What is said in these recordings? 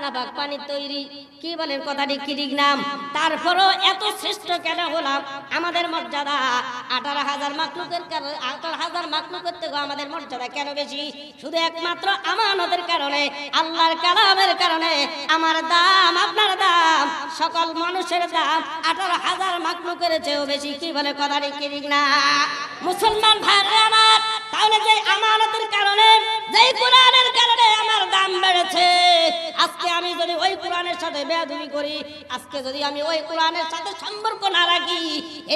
কালাবাগ পানি তৈরি কি বলেন কথাটি কিরিক নাম তারপরও এত শ্রেষ্ঠ কেন হলাম আমাদের মর্যাদা আঠারো হাজার মাকলুকের আঠারো হাজার মাকলুকের থেকে আমাদের মর্যাদা কেন বেশি শুধু একমাত্র আমানতের কারণে আল্লাহর কালামের কারণে আমার দাম আপনার দাম সকল মানুষের দাম আঠারো হাজার মাকলুকের চেয়েও বেশি কি বলে কথাটি কিরিক না মুসলমান ভাই আমার তাহলে যে আমানতের কারণে যে কোরআনের কারণে আমার দাম বেড়েছে আজকে আমি যদি ওই কোরআনের সাথে বেয়াদুবি করি আজকে যদি আমি ওই কোরআনের সাথে সম্পর্ক না রাখি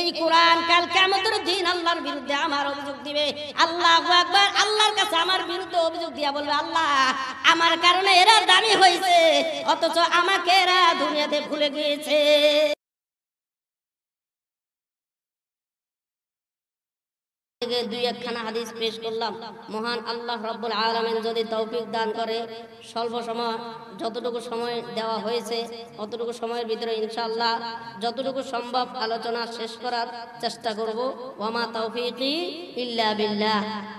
এই কোরআন কাল কেমন দিন আল্লাহর বিরুদ্ধে আমার অভিযোগ দিবে আল্লাহ একবার আল্লাহর কাছে আমার বিরুদ্ধে অভিযোগ দিয়া বলবে আল্লাহ আমার কারণে এরা দামি হয়েছে অথচ আমাকে এরা দুনিয়াতে ভুলে গিয়েছে থেকে দুই একখানা হাদিস পেশ করলাম মহান আল্লাহ রব্বুল আলমেন যদি তৌফিক দান করে স্বল্প সময় যতটুকু সময় দেওয়া হয়েছে অতটুকু সময়ের ভিতরে ইনশাল্লাহ যতটুকু সম্ভব আলোচনা শেষ করার চেষ্টা করব ওয়ামা তৌফিকি ইল্লা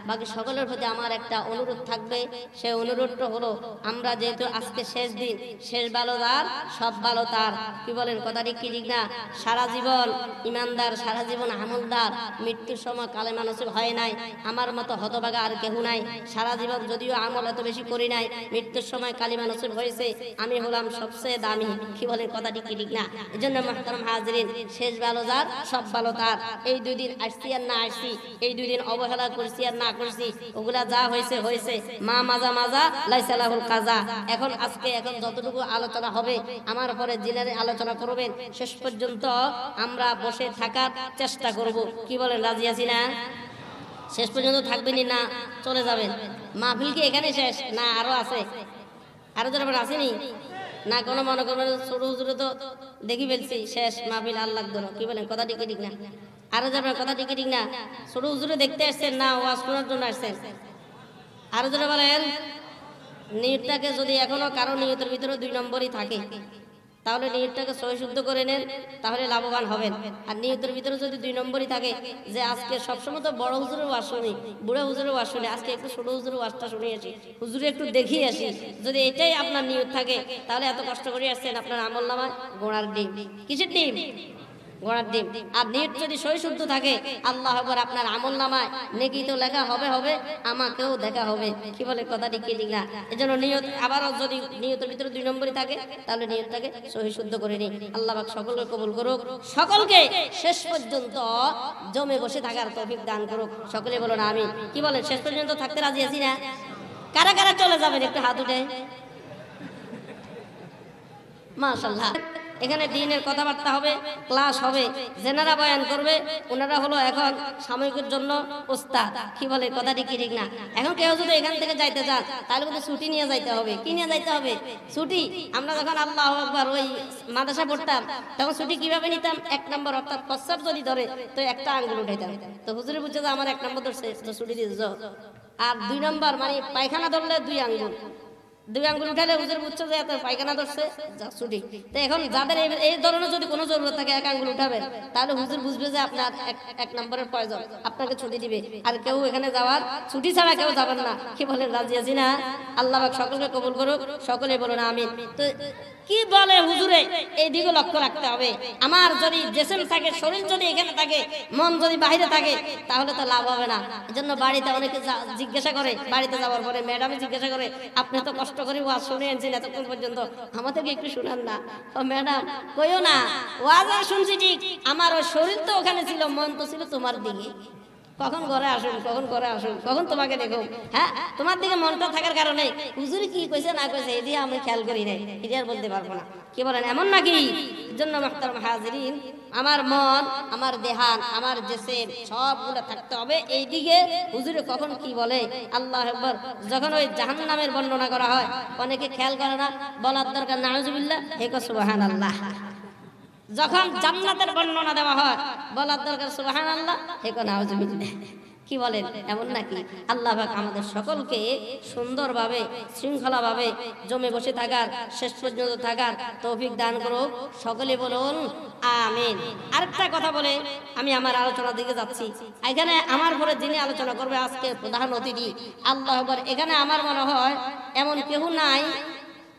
বাকি সকলের প্রতি আমার একটা অনুরোধ থাকবে সে অনুরোধটা হলো আমরা যেহেতু আজকে শেষ দিন শেষ ভালো তার সব ভালো তার কি বলেন কথাটি কি ঠিক না সারা জীবন ইমানদার সারা জীবন আমলদার মৃত্যুর সময় কালে মানুষ নসিব হয় নাই আমার মতো হতভাগা আর কেহ নাই সারা জীবন যদিও আমল এত বেশি করি নাই মৃত্যুর সময় কালিমা নসিব হয়েছে আমি হলাম সবচেয়ে দামি কি বলেন কথাটি কি ঠিক না এই জন্য মহতারম হাজরিন শেষ ভালো যার সব ভালো তার এই দুই দিন আসছি আর না আসছি এই দুই দিন অবহেলা করছি আর না করছি ওগুলা যা হয়েছে হয়েছে মা মাজা মাজা লাইসালাহুল কাজা এখন আজকে এখন যতটুকু আলোচনা হবে আমার পরে জেলারে আলোচনা করবেন শেষ পর্যন্ত আমরা বসে থাকার চেষ্টা করব কি বলেন রাজি আছি না শেষ পর্যন্ত থাকবেনই না চলে যাবেন মাহফিল কি এখানে শেষ না আরও আছে আরো তো ব্যাপার আসেনি না কোনো মনে করবেন ছোটো হুজুরে তো দেখি ফেলছি শেষ মাহফিল আল্লাহ দোনো কি বলেন কথা ঠিক ঠিক না আরও যাবেন কথা ঠিক ঠিক না ছোটো হুজুরে দেখতে আসছেন না ওয়াজ শোনার জন্য আসছেন আরও যারা বলেন নিয়তটাকে যদি এখনো কারো নিয়তের ভিতরে দুই নম্বরই থাকে তাহলে নিহিতটাকে সহি শুদ্ধ করে নেন তাহলে লাভবান হবেন আর নিহতের ভিতরে যদি দুই নম্বরই থাকে যে আজকে সবসময় তো বড় হুজুরের ওয়াজ শুনি বুড়ো হুজুরের ওয়াজ শুনি আজকে একটু ছোট হুজুরের ওয়াজটা শুনে আসি হুজুরে একটু দেখিয়ে আসি যদি এটাই আপনার নিয়ত থাকে তাহলে এত কষ্ট করে আসছেন আপনার আমল নামা গোড়ার ডিম কিসের ডিম গোড়ার দিন আর নেট যদি শুদ্ধ থাকে আল্লাহ হবার আপনার আমল নামায় নেকি তো লেখা হবে হবে আমাকেও দেখা হবে কি বলে কথাটি কি লিখা না জন্য নিয়ত আবারও যদি নিয়তের ভিতরে দুই নম্বরই থাকে তাহলে নিয়তটাকে সহি শুদ্ধ করে নিই আল্লাহ সকলকে কবুল করুক সকলকে শেষ পর্যন্ত জমে বসে থাকার তৌফিক দান করুক সকলে বলো না আমি কি বলেন শেষ পর্যন্ত থাকতে রাজি আছি না কারা কারা চলে যাবেন একটু হাত উঠে মাশাল্লাহ এখানে দিনের কথাবার্তা হবে ক্লাস হবে জেনারা বয়ান করবে ওনারা হলো এখন সাময়িকের জন্য ওস্তাদ কি বলে কথাটি কি ঠিক না এখন কেউ যদি এখান থেকে যাইতে চান তাহলে কিন্তু ছুটি নিয়ে যাইতে হবে কি নিয়ে যাইতে হবে ছুটি আমরা যখন আল্লাহ একবার ওই মাদাসা পড়তাম তখন ছুটি কিভাবে নিতাম এক নম্বর অর্থাৎ প্রস্তাব যদি ধরে তো একটা আঙ্গুল উঠাইতাম তো হুজুরে বুঝছে আমার এক নম্বর ধরছে ছুটি দিয়ে আর দুই নম্বর মানে পায়খানা ধরলে দুই আঙ্গুল দুই আঙ্গুল উঠালে হুজুর বুঝছে যে এত পায়খানা ধরছে ছুটি তো এখন যাদের এই ধরনের যদি কোনো জরুরত থাকে এক আঙ্গুল উঠাবে তাহলে হুজুর বুঝবে যে আপনার এক নম্বরের প্রয়োজন আপনাকে ছুটি দিবে আর কেউ এখানে যাওয়ার ছুটি ছাড়া কেউ যাবেন না কি বলেন রাজিয়াজি না আল্লাহ সকলকে কবুল করুক সকলে বলুন আমি তো কি বলে হুজুরে এই দিকে লক্ষ্য রাখতে হবে আমার যদি জেসেম থাকে শরীর যদি এখানে থাকে মন যদি বাহিরে থাকে তাহলে তো লাভ হবে না জন্য বাড়িতে অনেকে জিজ্ঞাসা করে বাড়িতে যাওয়ার পরে ম্যাডাম জিজ্ঞাসা করে আপনি তো কষ্ট করে ওয়াজ শুনে আনছেন এতক্ষণ পর্যন্ত আমাদেরকে একটু শুনান না ও ম্যাডাম কইও না ওয়াজ শুনছি ঠিক আমার ওই শরীর তো ওখানে ছিল মন তো ছিল তোমার দিকে কখন ঘরে আসুন কখন ঘরে আসুন কখন তোমাকে দেখো হ্যাঁ তোমার দিকে মনটা থাকার কারণে হুজুর কি কইছে না কইছে এই দিয়ে আমি খেয়াল করি নাই এটা আর বলতে পারবো না কি বলেন এমন নাকি জন্য মাহতার হাজরিন আমার মন আমার দেহান আমার জেসের সবগুলো থাকতে হবে এই দিকে হুজুরে কখন কি বলে আল্লাহ একবার যখন ওই জাহান নামের বর্ণনা করা হয় অনেকে খেয়াল করে না বলার দরকার নাজবিল্লা হে কসবাহান আল্লাহ যখন জান্নাতের বর্ণনা দেওয়া হয় বলার দরকার সুবাহান আল্লাহ হেকন আউজবিল্লা কি বলেন এমন নাকি আল্লাহ পাক আমাদের সকলকে সুন্দরভাবে শৃঙ্খলাভাবে জমে বসে থাকার শেষ পর্যন্ত থাকার তৌফিক দান করুক সকলে বলুন আমিন আরেকটা কথা বলে আমি আমার আলোচনার দিকে যাচ্ছি এখানে আমার পরে যিনি আলোচনা করবে আজকে প্রধান অতিথি আল্লাহ এখানে আমার মনে হয় এমন কেউ নাই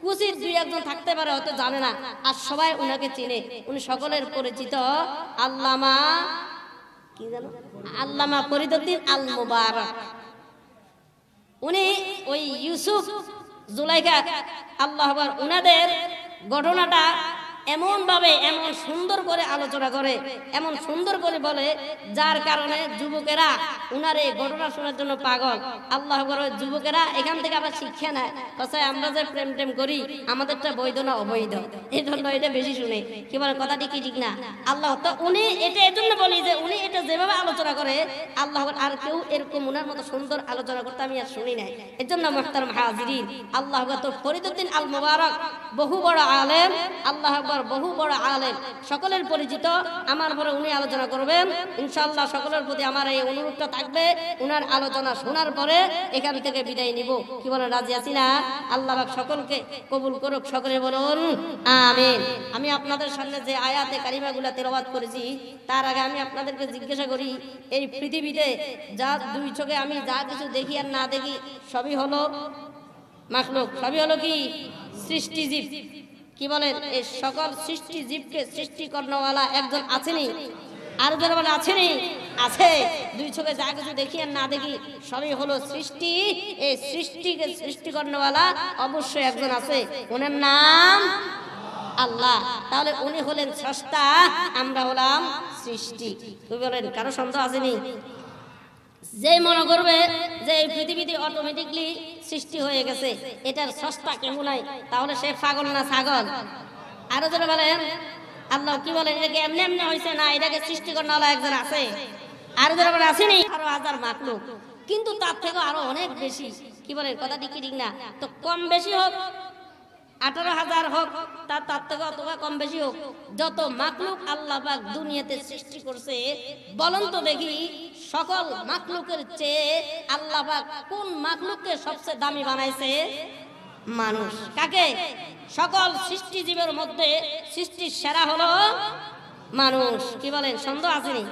কুচির দুই একজন থাকতে পারে হয়তো জানে না আর সবাই উনাকে চিনে উনি সকলের পরিচিত আল্লামা কি জানো আল্লামা ফরিদুদ্দিন আল মুবারক উনি ওই ইউসুফ জুলাইকা আল্লাহবার উনাদের ঘটনাটা এমন ভাবে এমন সুন্দর করে আলোচনা করে এমন সুন্দর করে বলে যার কারণে যুবকেরা উনার এই ঘটনা শোনার জন্য পাগল আল্লাহ করে যুবকেরা এখান থেকে আবার শিক্ষা নেয় কথায় আমরা যে প্রেম টেম করি আমাদেরটা বৈধ না অবৈধ এই জন্য এটা বেশি শুনে কি বলে কথাটি কি ঠিক না আল্লাহ তো উনি এটা এজন্য বলি যে উনি এটা যেভাবে আলোচনা করে আল্লাহ আর কেউ এরকম উনার মতো সুন্দর আলোচনা করতে আমি আর শুনি নাই এর জন্য মোহতার হাজির আল্লাহ তো ফরিদুদ্দিন আল মুবারক বহু বড় আলেম আল্লাহ পর বহু বড় আলেম সকলের পরিচিত আমার পরে উনি আলোচনা করবেন ইনশাল্লাহ সকলের প্রতি আমার এই অনুরোধটা থাকবে উনার আলোচনা শোনার পরে এখান থেকে বিদায় নিব কি বলেন রাজি আছি না আল্লাহ সকলকে কবুল করুক সকলে বলুন আমিন আমি আপনাদের সামনে যে আয়াতে কারিমা গুলা তেরবাদ করেছি তার আগে আমি আপনাদেরকে জিজ্ঞাসা করি এই পৃথিবীতে যা দুই চোখে আমি যা কিছু দেখি আর না দেখি সবই হলো মাখলুক সবই হলো কি সৃষ্টিজীব কি বলেন এই সকল সৃষ্টি জীবকে সৃষ্টি কর্ণওয়ালা একজন আছেনি আর ধরে মানে বলে আছেনি আছে দুই চোখে যা কিছু দেখি আর না দেখি সবই হলো সৃষ্টি এই সৃষ্টিকে সৃষ্টি কর্ণওয়ালা অবশ্যই একজন আছে ওনার নাম আল্লাহ তাহলে উনি হলেন স্রষ্টা আমরা হলাম সৃষ্টি তুমি বলেন কারো সন্দেহ আছেনি যে মনে করবে যে এই পৃথিবীতে অটোমেটিকলি সৃষ্টি হয়ে গেছে এটার সস্তা কেউ নাই তাহলে সে ফাগল না ছাগল আরো যেন বলেন আল্লাহ কি বলেন এটাকে এমনি এমনি হয়েছে না এটাকে সৃষ্টি করার একজন আছে আরো যেন বলে আসেনি আরো হাজার মাকলুক কিন্তু তার থেকে আরো অনেক বেশি কি বলে কথা ঠিক না তো কম বেশি হোক আঠারো হাজার হোক তার তার থেকে অথবা কম বেশি হোক যত মাকলুক আল্লাহ দুনিয়াতে সৃষ্টি করছে বলন্ত দেখি সকল মাকলুকের চেয়ে আল্লাহ কোন মাকলুককে সবচেয়ে দামি বানাইছে মানুষ কাকে সকল সৃষ্টিজীবের মধ্যে সৃষ্টির সেরা হলো মানুষ কি বলেন সন্দেহ আসেনি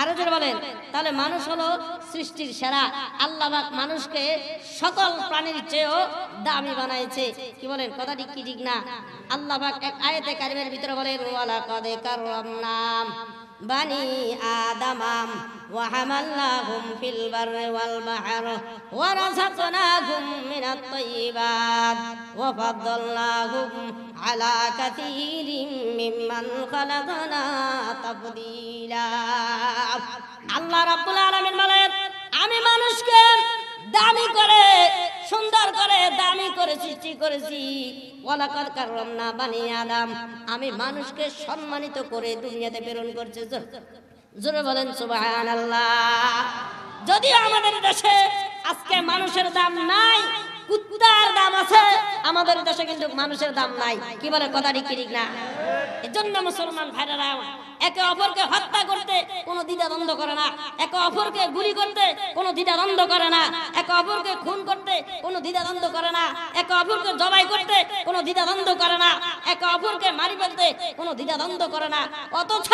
আরো যারা বলেন তাহলে মানুষ হলো সৃষ্টির সেরা আল্লাহ মানুষকে সকল প্রাণীর চেয়েও দামি বানাইছে কি বলেন কথাটি কি ঠিক না আল্লাহ এক আয়তে কারিমের ভিতরে বলেন ওয়ালা কদে কারম নাম بني آدم وحملناهم في البر والبحر ورزقناهم من الطيبات وفضلناهم على كثير ممن خلقنا تفضيلا رب العالمين আলামিন عمي আমি মানুষকে দামি করে সুন্দর করে দামি করে সৃষ্টি করেছি ওয়ালাকার কারণ না বানিয়ে আলাম আমি মানুষকে সম্মানিত করে দুনিয়াতে প্রেরণ করছে জোরে বলেন সুবাহান আল্লাহ যদিও আমাদের দেশে আজকে মানুষের দাম নাই কুত্তার দাম আছে আমাদের দেশে কিন্তু মানুষের দাম নাই কি বলে কথা ঠিক না এজন্য মুসলমান ভাইরা একে অপরকে হত্যা করতে কোনো দ্বিধা দ্বন্দ্ব করে না একে অপরকে গুলি করতে কোনো দ্বিধা দ্বন্দ্ব করে না একে অপরকে খুন করতে কোনো দ্বিধা দ্বন্দ্ব করে না একে অপরকে জবাই করতে কোনো দ্বিধা দ্বন্দ্ব করে না একে অপরকে মারি ফেলতে কোনো দ্বিধা দ্বন্দ্ব করে না অথচ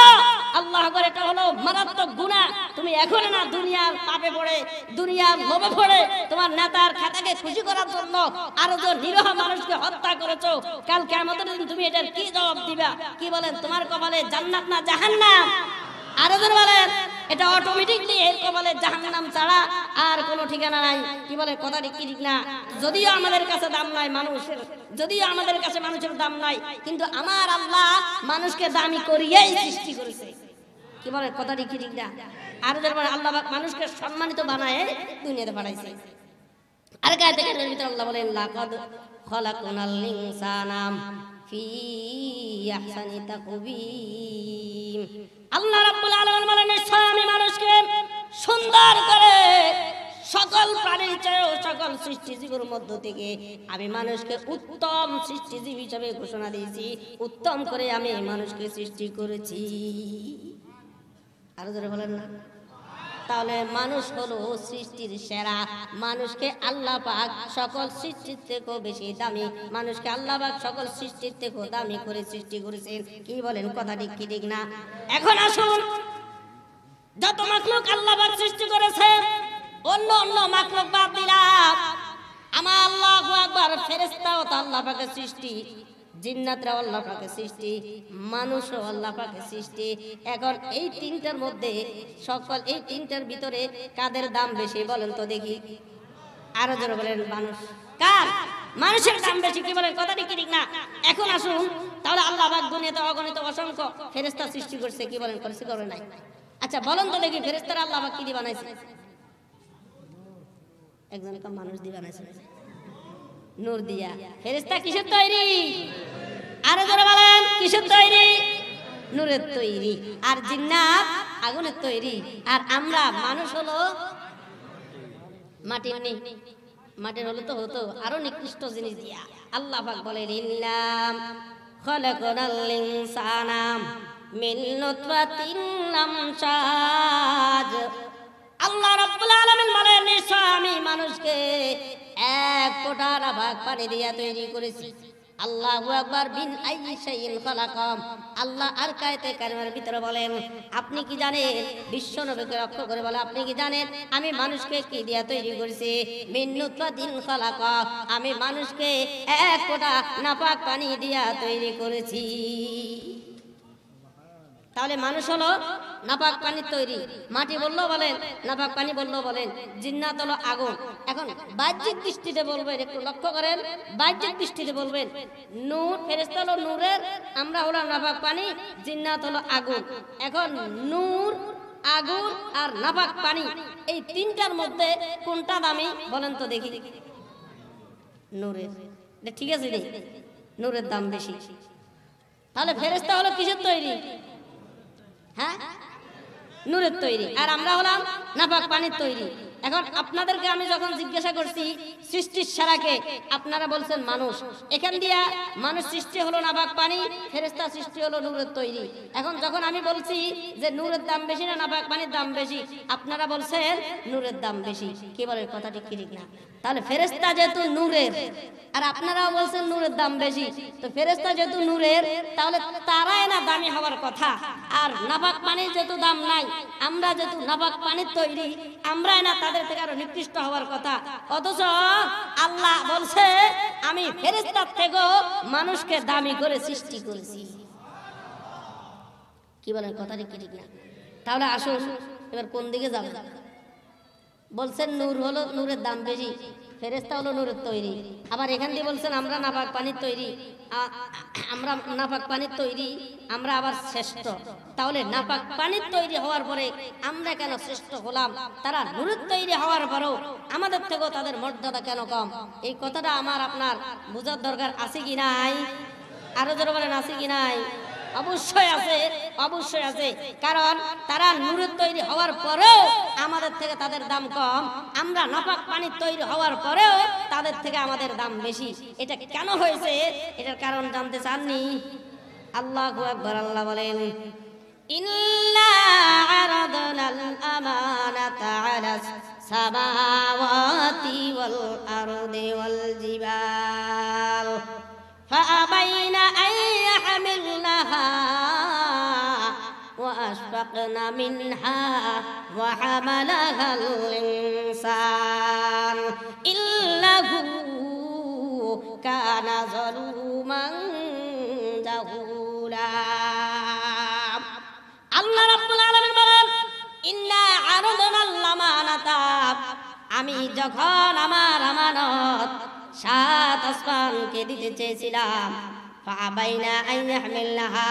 আল্লাহ করে এটা হলো মারাত্মক গুণা তুমি এখন না দুনিয়ার পাপে পড়ে দুনিয়ার লোভে পড়ে তোমার নেতার খাতাকে খুশি করার জন্য আরো যে নিরহ মানুষকে হত্যা করেছো কাল কেমন দিন তুমি এটার কি জবাব দিবা কি বলেন তোমার কপালে জান্নাত না জাহান জাহান্নাম আরো বলেন এটা অটোমেটিকলি এর কবলে জাহান্নাম ছাড়া আর কোনো ঠিকানা নাই কি বলে কথা ঠিক ঠিক না যদিও আমাদের কাছে দাম নাই মানুষের যদিও আমাদের কাছে মানুষের দাম নাই কিন্তু আমার আল্লাহ মানুষকে দামি করিয়েই সৃষ্টি করেছে কি বলে কথা ঠিক ঠিক না আর যেমন আল্লাহ মানুষকে সম্মানিত বানায় দুনিয়াতে বানাইছে আর গায়ে দেখেন আল্লাহ বলেন লাকাদ খলাকুনাল ইনসানাম আমি মানুষকে সুন্দর করে সকল সকল মধ্য থেকে আমি মানুষকে উত্তম সৃষ্টিজীব হিসাবে ঘোষণা দিয়েছি উত্তম করে আমি মানুষকে সৃষ্টি করেছি আরো ধরে বলেন না তাহলে মানুষ হলো সৃষ্টির সেরা মানুষকে আল্লাহ পাক সকল সৃষ্টির থেকেও বেশি দামি মানুষকে আল্লাহ পাক সকল সৃষ্টির থেকেও দামি করে সৃষ্টি করেছেন কি বলেন কথা ঠিক কি ঠিক না এখন আসুন যত মাকলুক আল্লাহ পাক সৃষ্টি করেছেন অন্য অন্য মাকলুক বাদ দিলাম আমার আল্লাহ একবার ফেরেস্তাও তো আল্লাহ পাকের সৃষ্টি জিন্নাতরাও আল্লাহ পাকে সৃষ্টি মানুষও আল্লাহ পাকে সৃষ্টি এখন এই তিনটার মধ্যে সকল এই তিনটার ভিতরে কাদের দাম বেশি বলেন তো দেখি আরো জোরে বলেন মানুষ কার মানুষের দাম বেশি কি বলেন কথা ঠিক ঠিক না এখন আসুন তাহলে আল্লাহ পাক দুনিয়াতে অগণিত অসংখ্য ফেরেস্তা সৃষ্টি করছে কি বলেন করছে করে নাই আচ্ছা বলেন তো দেখি ফেরেস্তার আল্লাহ পাক কি দিয়ে বানাইছে একজনকে মানুষ দিয়ে বানাইছে নূর দিয়া ফেরেস্তা কিসের তৈরি আরো জোরে বলেন কিসের তৈরি নূরের তৈরি আর জিন্নাত আগুনের তৈরি আর আমরা মানুষ হলো মাটির মাটির হলে তো হতো আরো নিকৃষ্ট জিনিস দিয়া আল্লাহ পাক বলেন ইল্লাম খলাকনাল ইনসানা মিন নুতফাতিন আমশাজ আল্লাহ রাব্বুল আলামিন বলেন আমি মানুষকে এক কোটা ভাগ পানি দিয়া তৈরি করেছি আল্লাহু আকবার বিন আইয়ি শাইইন খালাকাম আল্লাহ আর কায়েতে কারিমার ভিতরে বলেন আপনি কি জানেন বিশ্ব নবীকে লক্ষ্য করে বলে আপনি কি জানেন আমি মানুষকে কি দিয়া তৈরি করেছি মিন নুতফাতিন খালাকা আমি মানুষকে এক কোটা নাপাক পানি দিয়া তৈরি করেছি তাহলে মানুষ হলো নাপাক পানির তৈরি মাটি বললো বলেন নাপাক পানি বললো বলেন জিন্নাত হলো আগুন এখন বাহ্যিক দৃষ্টিতে বলবেন একটু লক্ষ্য করেন বাহ্যিক দৃষ্টিতে বলবেন নূর ফেরেস্তা হলো নূরের আমরা হলো নাপাক পানি জিন্নাত হলো আগুন এখন নূর আগুন আর নাপাক পানি এই তিনটার মধ্যে কোনটা দামি বলেন তো দেখি নূরের ঠিক আছে নূরের দাম বেশি তাহলে ফেরেস্তা হলো কিসের তৈরি হ্যাঁ নূরের তৈরি আর আমরা হলাম নাপাক পানির তৈরি এখন আপনাদেরকে আমি যখন জিজ্ঞাসা করছি সৃষ্টির সারাকে আপনারা বলছেন মানুষ এখান দিয়া মানুষ সৃষ্টি হলো নাবাক পানি ফেরেস্তা সৃষ্টি হলো নূরের তৈরি এখন যখন আমি বলছি যে নূরের দাম বেশি না নাবাক পানির দাম বেশি আপনারা বলছেন নূরের দাম বেশি কি বলে কথাটি কি ঠিক না তাহলে ফেরেস্তা যেহেতু নূরের আর আপনারাও বলছেন নূরের দাম বেশি তো ফেরেস্তা যেহেতু নূরের তাহলে তারাই না দামি হওয়ার কথা আর নাবাক পানির যেহেতু দাম নাই আমরা যেহেতু নাবাক পানির তৈরি আমরাই না তাদের থেকে আরো নিকৃষ্ট হওয়ার কথা অথচ আল্লাহ বলছে আমি ফেরেস্তার থেকেও মানুষকে দামি করে সৃষ্টি করেছি কি বলেন কথা ঠিক ঠিক না তাহলে আসুন এবার কোন দিকে যাবো বলছেন নূর হলো নূরের দাম বেশি ফেরেস্তা হলো নূরের তৈরি আবার এখান দিয়ে বলছেন আমরা নাপাক পানির তৈরি আমরা নাপাক পানির তৈরি আমরা আবার শ্রেষ্ঠ তাহলে নাপাক পানির তৈরি হওয়ার পরে আমরা কেন শ্রেষ্ঠ হলাম তারা নূরের তৈরি হওয়ার পরেও আমাদের থেকেও তাদের মর্যাদা কেন কম এই কথাটা আমার আপনার বোঝার দরকার আছে কি নাই আরো জোর বলেন আছে কি নাই অবশ্যই আছে অবশ্যই আছে কারণ তারা নূরের তৈরি হওয়ার পরেও আমাদের থেকে তাদের দাম কম আমরা নপাক পানির তৈরি হওয়ার পরেও তাদের থেকে আমাদের দাম বেশি এটা কেন হয়েছে এটার কারণ জানতে চাননি আল্লাহ আকবর আল্লাহ বলেন إلا عرضنا الأمانة على জিবাল والأرض خلقنا منها وحملها الإنسان إلا هو كان ظلوما جهولا الله رب আলামিন বলেন ইন্না عرضنا اللمانة আমি যখন আমার আমানত সাত আসমানকে দিতে চেয়েছিলাম فعبينا أن يحملنها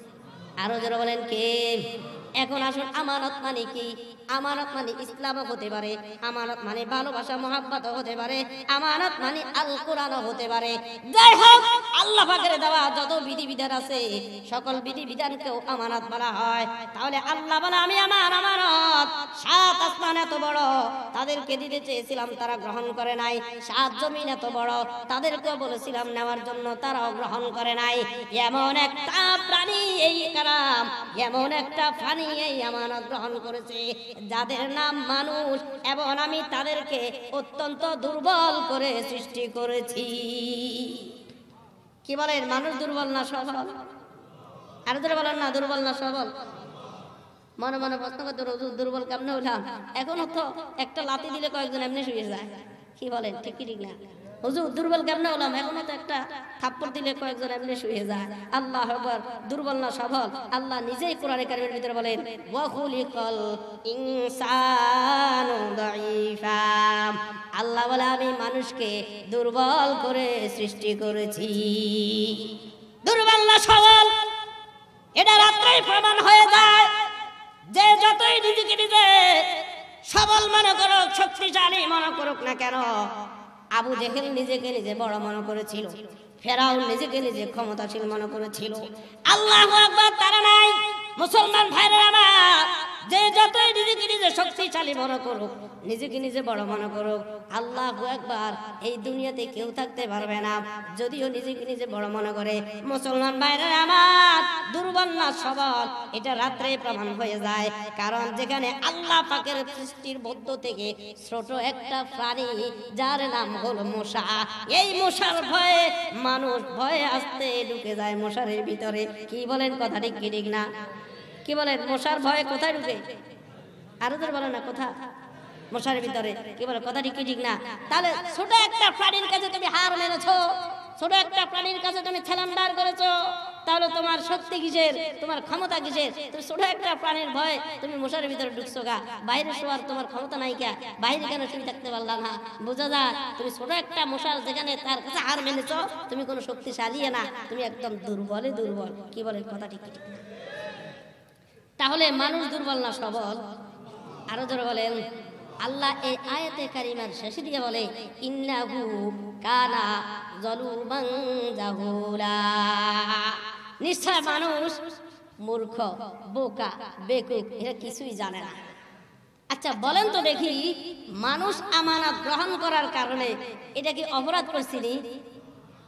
আরো যারা বলেন কে এখন আসুন আমানত মানে কি আমানত মানে ইসলাম হতে পারে আমানত মানে ভালোবাসা মহাব্বত হতে পারে আমানত মানে আল কোরআন হতে পারে যাই হোক আল্লাহ পাকের দেওয়া যত বিধি বিধান আছে সকল বিধি বিধানকেও আমানত বলা হয় তাহলে আল্লাহ বলে আমি আমার আমানত আসমান এত বড় তাদেরকে দিতে চেয়েছিলাম তারা গ্রহণ করে নাই সাত জমিন এত বড় তাদেরকেও বলেছিলাম নেওয়ার জন্য তারাও গ্রহণ করে নাই এমন একটা প্রাণী এই কারাম এমন একটা প্রাণী এই আমানত গ্রহণ করেছে যাদের নাম মানুষ এবং আমি তাদেরকে অত্যন্ত দুর্বল করে সৃষ্টি করেছি কি বলেন মানুষ দুর্বল না সবল আর দুর্বল না দুর্বল না সবল মনে মনে প্রশ্ন করতে দুর্বল কেমনে হইলাম এখনো তো একটা লাতি দিলে কয়েকজন এমনি শুয়ে যায় কি বলেন ঠিক ঠিক না হুজুর দুর্বল কেমনে হলাম এখনো তো একটা থাপ্পড় দিলে কয়েকজন এমনি শুয়ে যায় আল্লাহ হবার দুর্বল না সবল আল্লাহ নিজেই কোরআনে কারিমের ভিতরে বলেন ওয়াকুলিকল ইনসানু দাঈফা আল্লাহ বলে আমি মানুষকে দুর্বল করে সৃষ্টি করেছি দুর্বল না সবল এটা রাত্রেই প্রমাণ হয়ে যায় যে যতই নিজেকে নিজে সবল মনে করুক শক্তিশালী মনে করুক না কেন আবু জেহেল নিজেকে নিজে বড় মনে করেছিল ফেরাউল নিজেকে নিজে ক্ষমতাশীল মনে করেছিল আল্লাহ একবার তারা নাই মুসলমান ভাইরা আমার যে যতই নিজেকে নিজে শক্তিশালী মনে করুক নিজেকে নিজে বড় মনে করুক আল্লাহ একবার এই দুনিয়াতে কেউ থাকতে পারবে না যদিও নিজেকে নিজে বড় মনে করে মুসলমান ভাইরা আমার দুর্বল না সবল এটা রাত্রে প্রমাণ হয়ে যায় কারণ যেখানে আল্লাহ পাকের সৃষ্টির মধ্য থেকে ছোট একটা প্রাণী যার নাম হলো মশা এই মশার ভয়ে মানুষ ভয়ে আসতে ঢুকে যায় মশারের ভিতরে কি বলেন কথা ঠিক কি ঠিক না কি বলে মশার ভয়ে কোথায় ঢুকে আরো তোর বলে না কোথা মশার ভিতরে কি বলে কথা ঠিক ঠিক না তাহলে ছোট একটা প্রাণীর কাছে তুমি হার মেরেছো ছোট একটা প্রাণীর কাছে তুমি ছেলান্ডার করেছো তাহলে তোমার শক্তি কিসের তোমার ক্ষমতা কিসের তুমি ছোট একটা প্রাণীর ভয় তুমি মশার ভিতরে ঢুকছো গা বাইরে শোয়ার তোমার ক্ষমতা নাই কে বাইরে কেন তুমি থাকতে পারলা না বোঝা যা তুমি ছোট একটা মশার যেখানে তার কাছে হার মেনেছ তুমি কোনো শক্তিশালী না তুমি একদম দুর্বলে দুর্বল কি বলে কথা ঠিক ঠিক না তাহলে মানুষ দুর্বল না সবল আরো ধরে বলেন আল্লাহ এই আয়াতে কারিমার শেষে দিয়ে বলে ইন্নাহু কানা জলুবাং জাহুলা নিশ্চয় মানুষ মূর্খ বোকা বেকুক এরা কিছুই জানে না আচ্ছা বলেন তো দেখি মানুষ আমানত গ্রহণ করার কারণে এটা কি অপরাধ করছিনি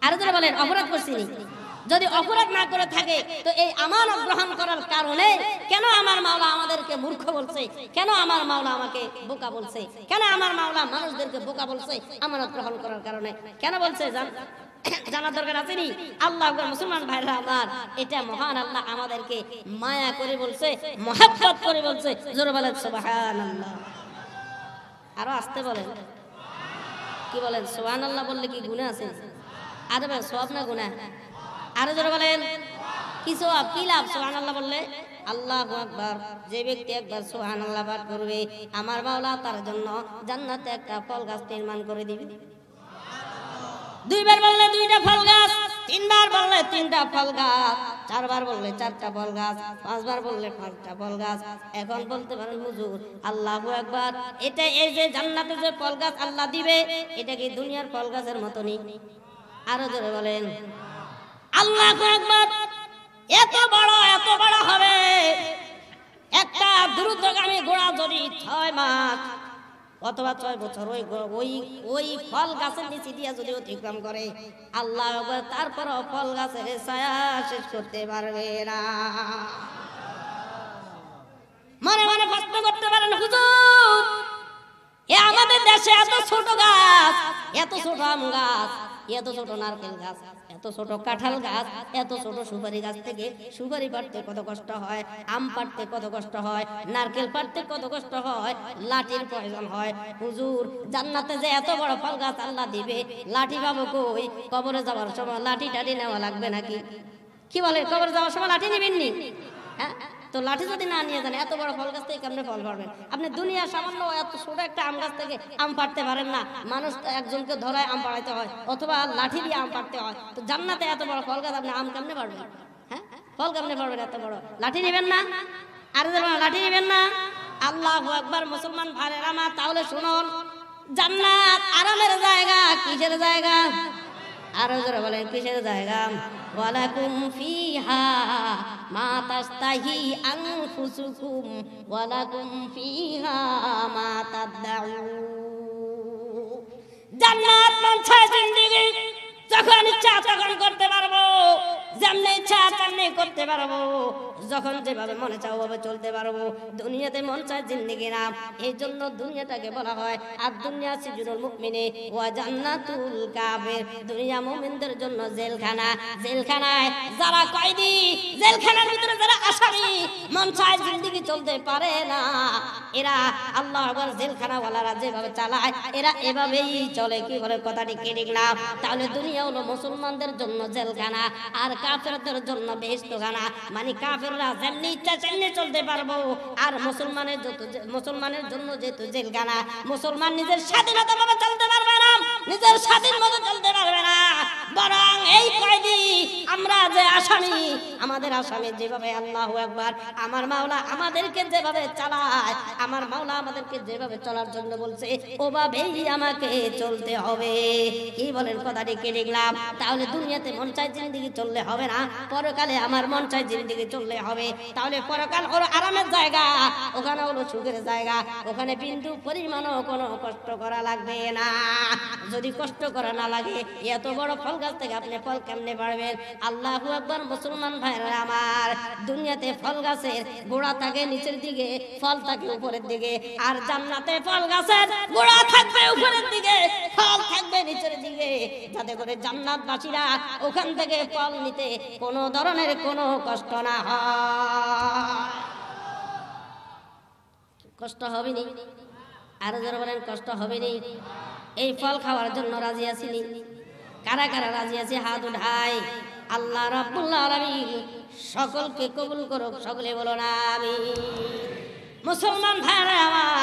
আরো যারা বলেন অপরাধ করছিনি যদি অপরাধ না করে থাকে তো এই আমানত গ্রহণ করার কারণে কেন আমার মাওলা আমাদেরকে মূর্খ বলছে কেন আমার মাওলা আমাকে বোকা বলছে কেন আমার মাওলা মানুষদেরকে বোকা বলছে আমানত গ্রহণ করার কারণে কেন বলছে জান জানার দরকার আছে নি আল্লাহ মুসলমান ভাইরা আমার এটা মহান আল্লাহ আমাদেরকে মায়া করে বলছে মহাব্বত করে বলছে জোর বলে আল্লাহ আরো আসতে বলেন কি বলেন সোহান আল্লাহ বললে কি গুণা আছে আরে ভাই সব না গুণা আরো যারা বলেন কি সোয়াব কি লাভ সোহান আল্লাহ বললে আল্লাহ একবার যে ব্যক্তি একবার সোহান আল্লাহ পাঠ করবে আমার মাওলা তার জন্য জান্নাতে একটা ফল গাছ নির্মাণ করে দিবে দুইবার বললে দুইটা ফল গাছ তিনবার বললে তিনটা ফল গাছ চারবার বললে চারটা ফল গাছ পাঁচবার বললে পাঁচটা ফল গাছ এখন বলতে পারেন হুজুর আল্লাহ একবার এটা এই যে জান্নাতে যে ফল গাছ আল্লাহ দিবে এটা কি দুনিয়ার ফল গাছের মতনই আরো জোরে বলেন আল্লাহ এত বড় এত বড় হবে একটা দ্রুতগামী গোড়া যদি ছয় মাস অথবা ছয় বছর ওই ওই ওই ফল গাছের নিচে দিয়ে যদি অতিক্রম করে আল্লাহ তারপর ফল গাছের ছায়া শেষ করতে পারবে না মনে মনে প্রশ্ন করতে পারেন হুজুর এ আমাদের দেশে এত ছোট গাছ এত ছোট আম গাছ এত ছোট নারকেল গাছ এত ছোট কাঁঠাল গাছ এত ছোট সুপারি গাছ থেকে সুপারি পাড়তে কত কষ্ট হয় আম পাড়তে কত কষ্ট হয় নারকেল পাড়তে কত কষ্ট হয় লাঠির প্রয়োজন হয় হুজুর জান্নাতে যে এত বড় ফল গাছ আল্লাহ দিবে লাঠি পাবো কই কবরে যাওয়ার সময় লাঠি টাঠি নেওয়া লাগবে নাকি কি বলে কবরে যাওয়ার সময় লাঠি নেবেননি হ্যাঁ তো লাঠি যদি না নিয়ে যান এত বড় ফল গাছ থেকে কেমনে ফল পারবেন আপনি দুনিয়া সামান্য এত ছোট একটা আম গাছ থেকে আম পাড়তে পারেন না মানুষ একজনকে ধরায় আম পাড়াইতে হয় অথবা লাঠি দিয়ে আম পাড়তে হয় তো জান্নাতে এত বড় ফল গাছ আপনি আম কেমনে পারবেন হ্যাঁ ফল কেমনে পারবেন এত বড় লাঠি নেবেন না আরে লাঠি নেবেন না আল্লাহ একবার মুসলমান ভারে রামা তাহলে শুনুন জান্নাত আরামের জায়গা কিসের জায়গা আরো জোরে বলেন কিসের জায়গা ওয়ালাকুম ফিহা মা তাস্তাহি আনফুসুকুম ওয়ালাকুম ফিহা মা তাদাউ জান্নাত মন চায় জিন্দেগি যখন ইচ্ছা তখন করতে পারবো যেমনি ইচ্ছা তেমনি করতে পারবো যখন যেভাবে মনে চাও ওভাবে চলতে পারবো দুনিয়াতে মন চায় জিন্দিগি না এই জন্য দুনিয়াটাকে বলা হয় আর দুনিয়া সিজুরুল মুকমিনে ও জান্নাতুল কাফের দুনিয়া মুমিনদের জন্য জেলখানা জেলখানায় যারা কয়েদি জেলখানার ভিতরে যারা আসামি মন চায় জিন্দিগি চলতে পারে না এরা আল্লাহ আবার জেলখানা ওয়ালারা যেভাবে চালায় এরা এভাবেই চলে কি করে কথাটি কে না তাহলে দুনিয়া হলো মুসলমানদের জন্য জেলখানা আর কাফেরদের জন্য বেহস্তখানা মানে কাফের আমরা যেমনি ইচ্ছা সেমনি চলতে পারবো আর মুসলমানের যত মুসলমানের জন্য যেহেতু জেল গানা মুসলমান নিজের স্বাধীনতা ভাবে চলতে পারবে না নিজের স্বাধীন মতো চলতে পারবে না বরং এই কয়েদি আমরা যে আসামি আমাদের আসামি যেভাবে আল্লাহ একবার আমার মাওলা আমাদেরকে যেভাবে চালায় আমার মাওলা আমাদেরকে যেভাবে চলার জন্য বলছে ওভাবেই আমাকে চলতে হবে কি বলেন কথাটি ডেকে দেখলাম তাহলে দুনিয়াতে মন চাই জিন্দিগি চললে হবে না পরকালে আমার মন চাই জিন্দিগি চললে হবে তাহলে পরকাল হলো আরামের জায়গা ওখানে হলো সুখের জায়গা ওখানে বিন্দু পরিমাণও কোনো কষ্ট করা লাগবে না যদি কষ্ট করা না লাগে এত বড় ফল গাছ থেকে আপনি ফল কেমনে পারবেন আল্লাহ একবার মুসলমান ভাইরা আমার দুনিয়াতে ফল গাছের গোড়া থাকে নিচের দিকে ফল থাকে উপরের দিকে আর জান্নাতে ফল গাছের গোড়া থাকবে উপরের দিকে ফল থাকবে নিচের দিকে যাতে করে জান্নাত বাসীরা ওখান থেকে ফল নিতে কোনো ধরনের কোনো কষ্ট না হয় কষ্ট হবে নি আরো যারা বলেন কষ্ট হবে নি এই ফল খাওয়ার জন্য রাজি আসিনি কারা কারা রাজি আছে হাত উঠাই আল্লাহ রাবুল্লাহ আমি সকলকে কবুল করুক সকলে বলো না আমি মুসলমান ভাইরা আমার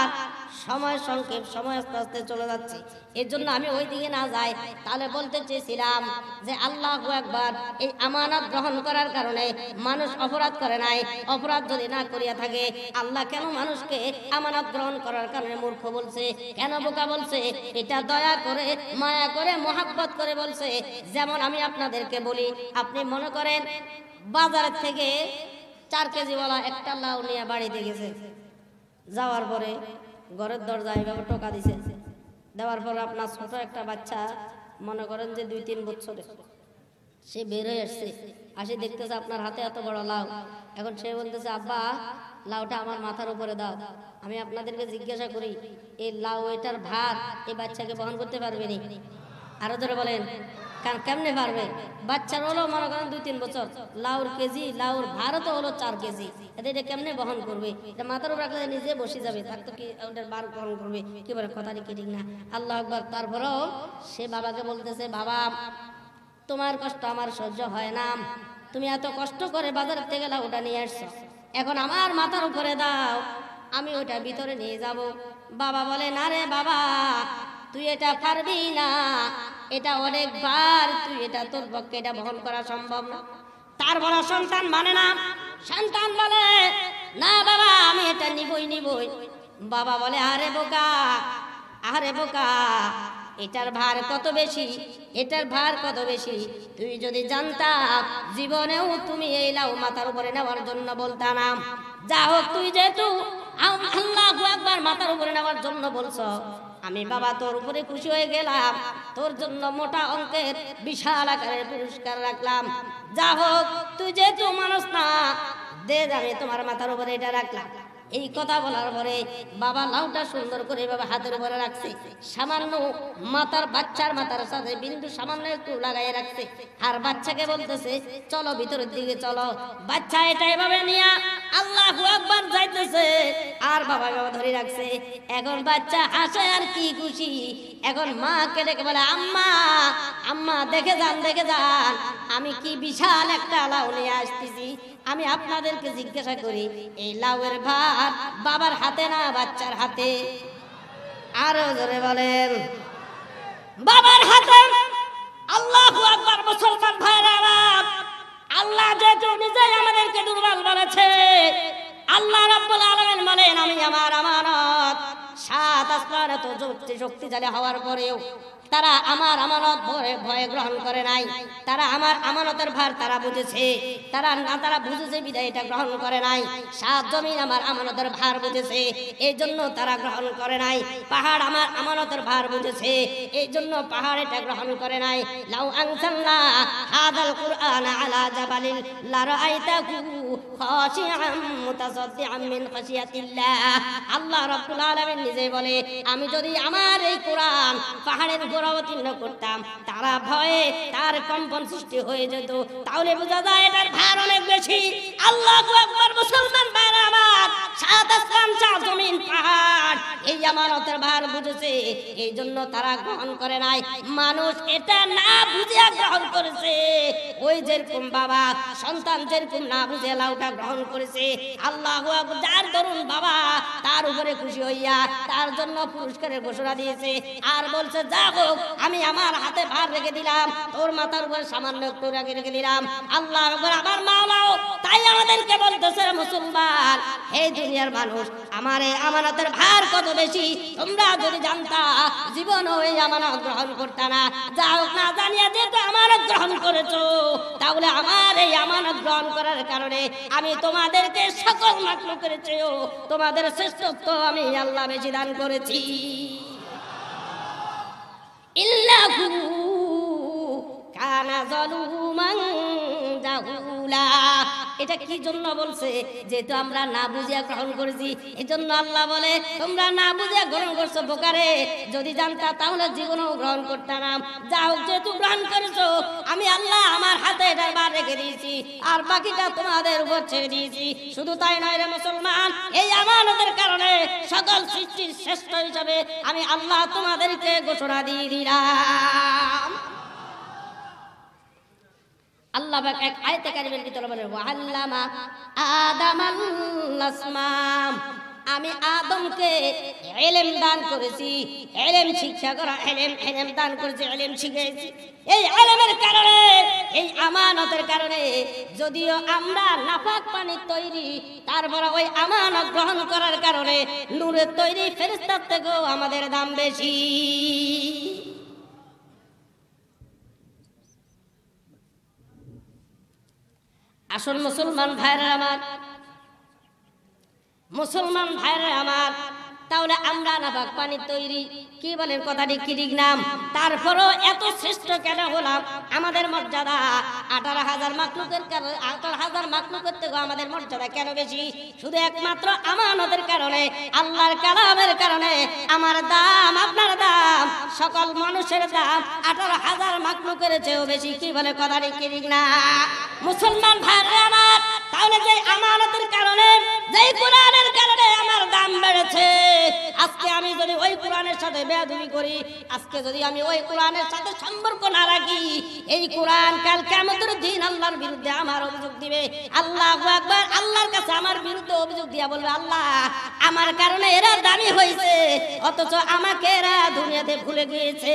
সময় সংক্ষেপ সময় আস্তে আস্তে চলে যাচ্ছে এর জন্য আমি ওই দিকে না যাই তাহলে বলতে চেয়েছিলাম যে আল্লাহ একবার এই আমানত গ্রহণ করার কারণে মানুষ অপরাধ করে নাই অপরাধ যদি না করিয়া থাকে আল্লাহ কেন মানুষকে আমানত গ্রহণ করার কারণে মূর্খ বলছে কেন বোকা বলছে এটা দয়া করে মায়া করে মহাব্বত করে বলছে যেমন আমি আপনাদেরকে বলি আপনি মনে করেন বাজারের থেকে চার কেজিওয়ালা একটা লাউ নিয়ে বাড়িতে গেছে যাওয়ার পরে ঘরের দরজা এইভাবে টোকা দিছে দেওয়ার পর আপনার ছোট একটা বাচ্চা মনে করেন যে দুই তিন বছরে সে বেরোয় আসছে আসে দেখতেছে আপনার হাতে এত বড় লাউ এখন সে বলতেছে আব্বা লাউটা আমার মাথার উপরে দাও আমি আপনাদেরকে জিজ্ঞাসা করি এই লাউ এটার ভাত এই বাচ্চাকে বহন করতে পারবে আরো ধরে বলেন কারণ কেমনে পারবে বাচ্চার হলো মনে করেন দুই তিন বছর লাউর কেজি লাউর ভারতও হলো চার কেজি এটা কেমনে বহন করবে এটা মাথার উপর রাখলে নিজে বসে যাবে তার তো কি ওটার বার বহন করবে কি বলে কথা কি ঠিক না আল্লাহ আকবর তারপরেও সে বাবাকে বলতেছে বাবা তোমার কষ্ট আমার সহ্য হয় না তুমি এত কষ্ট করে বাজার থেকে লাউটা নিয়ে আসছো এখন আমার মাথার উপরে দাও আমি ওটা ভিতরে নিয়ে যাব বাবা বলে না রে বাবা তুই এটা পারবি না এটা অনেকবার তুই এটা তোর পক্ষে এটা বহন করা সম্ভব না তার তারপরে সন্তান মানে না সন্তান বলে না বাবা আমি এটা নিবই নিবই বাবা বলে আরে বোকা আরে বোকা এটার ভার কত বেশি এটার ভার কত বেশি তুই যদি জানতাম জীবনেও তুমি এই লাউ মাথার উপরে নেওয়ার জন্য বলতা না যা হোক তুই যেহেতু আল্লাহ একবার মাথার উপরে নেওয়ার জন্য বলছ আমি বাবা তোর উপরে খুশি হয়ে গেলাম তোর জন্য মোটা অঙ্কের বিশাল আকারের পুরস্কার রাখলাম যা হোক তুই যেহেতু মানুষ না দে আমি তোমার মাথার উপরে এটা রাখলাম এই কথা বলার পরে বাবা লাউটা সুন্দর করে এভাবে হাতের উপরে রাখছে সামান্য মাতার বাচ্চার মাতার সাথে বিন্দু সামান্য একটু লাগাই রাখছে আর বাচ্চাকে বলতেছে চলো ভিতরের দিকে চলো বাচ্চা এটা এভাবে নিয়ে আল্লাহ একবার যাইতেছে আর বাবা বাবা ধরে রাখছে এখন বাচ্চা আসে আর কি খুশি এখন মা কে ডেকে বলে আম্মা আম্মা দেখে যান দেখে যান আমি কি বিশাল একটা লাউ নিয়ে আসতেছি আমি আপনাদেরকে জিজ্ঞাসা করি এই লাউয়ের ভাত বাবার হাতে না বাচ্চার হাতে আরো জোরে বলেন বাবার হাতে আল্লাহ আকবার মুসলমান ভাইরা আল্লাহ যেহেতু নিজেই আমাদেরকে দুর্বল বলেছে আল্লাহ রাব্বুল আলামিন বলেন আমি আমার আমানত সাত আসমান এত শক্তিশালী হওয়ার পরেও তারা আমার আমানত ভয়ে গ্রহণ করে নাই তারা আমার আমানতের ভার তারা বুঝেছে তারা না তারা বুঝেছে বিদায় এটা গ্রহণ করে নাই সাত জমিন আমার আমানতের ভার বুঝেছে এই জন্য তারা গ্রহণ করে নাই পাহাড় আমার আমানতের ভার বুঝেছে এই জন্য পাহাড় এটা গ্রহণ করে নাই লাউ আংসাল্লা হাদাল কুরআন আলা জাবালিল লারাআইতাহু খাশিআম মুতাসাদ্দিআম মিন খাশিয়াতিল্লাহ আল্লাহ রাব্বুল আলামিন নিজে বলে আমি যদি আমার এই কুরআন পাহাড়ের অবতীর্ণ করতাম তারা ভয়ে তার কম্পন সৃষ্টি হয়ে যেত তাহলে বোঝা যায় এটার ভার অনেক বেশি আল্লাহ মুসলমান ওই যেরকম বাবা সন্তান যেরকম গ্রহণ করেছে আল্লাহ যার ধরুন বাবা তার উপরে খুশি হইয়া তার জন্য পুরস্কারের ঘোষণা দিয়েছে আর বলছে যা গো আমি আমার হাতে ভার রেখে দিলাম তোর মাথার উপর সামান্য একটু রেখে রেখে দিলাম আল্লাহ আমার মাওলাও তাই আমাদেরকে বলতেছে মুসলমান হে দুনিয়ার মানুষ আমার এই আমানতের ভার কত বেশি তোমরা যদি জানতা জীবন ওই আমানত গ্রহণ করতে না যাও না জানিয়া যেহেতু আমানত গ্রহণ করেছ তাহলে আমার এই আমানত গ্রহণ করার কারণে আমি তোমাদেরকে সকল মাত্র করেছি তোমাদের শ্রেষ্ঠত্ব আমি আল্লাহ বেশি দান করেছি إلا كنوز কানা জলুমান জাহুলা এটা কি জন্য বলছে যেহেতু আমরা না বুঝিয়া গ্রহণ করেছি এই জন্য আল্লাহ বলে তোমরা না বুঝিয়া গ্রহণ করছো বোকারে যদি জানতা তাহলে জীবনেও গ্রহণ করতাম যা হোক যেহেতু গ্রহণ করেছো আমি আল্লাহ আমার হাতে এটা বার রেখে দিয়েছি আর বাকিটা তোমাদের উপর ছেড়ে দিয়েছি শুধু তাই নয় রে মুসলমান এই আমানতের কারণে সকল সৃষ্টির শ্রেষ্ঠ হিসাবে আমি আল্লাহ তোমাদেরকে ঘোষণা দিয়ে দিলাম আল্লাহ এক আয়াতে কারিমের ভিতরে আল্লামা আমি আদমকে এলেম দান করেছি এলেম শিক্ষা করা এলেম এলেম দান করেছি এলেম শিখেছি এই এলেমের কারণে এই আমানতের কারণে যদিও আমরা নাফাক পানি তৈরি তারপরে ওই আমানত গ্রহণ করার কারণে নূরের তৈরি ফেরিস্তার থেকেও আমাদের দাম বেশি আসল মুসলমান ভাইরা আমার মুসলমান ভাইরা আমার তাহলে আমরা নাবাক পানি তৈরি কি বলেন কথাটি কি লিখলাম তারপরও এত শ্রেষ্ঠ কেন হলাম আমাদের মর্যাদা আঠারো হাজার মাকলুকের আঠারো হাজার মাকলুকের থেকে আমাদের মর্যাদা কেন বেশি শুধু একমাত্র আমানতের কারণে আল্লাহর কালামের কারণে আমার দাম আপনার দাম সকল মানুষের দাম আঠারো হাজার মাকলুকের চেয়েও বেশি কি বলে কথাটি কিরিক লিখলাম মুসলমান ভাই আমার তাহলে যে আমানতের কারণে যে কোরআনের কারণে আমার দাম বেড়েছে আজকে আমি যদি ওই কোরআনের সাথে বেয়াদুমি করি আজকে যদি আমি ওই কোরআনের সাথে সম্পর্ক না রাখি এই কোরআন কাল কেমন দিন আল্লাহর বিরুদ্ধে আমার অভিযোগ দিবে আল্লাহ একবার আল্লাহর কাছে আমার বিরুদ্ধে অভিযোগ দিয়া বলবে আল্লাহ আমার কারণে এরা দামি হয়েছে অথচ আমাকে এরা দুনিয়াতে ভুলে গিয়েছে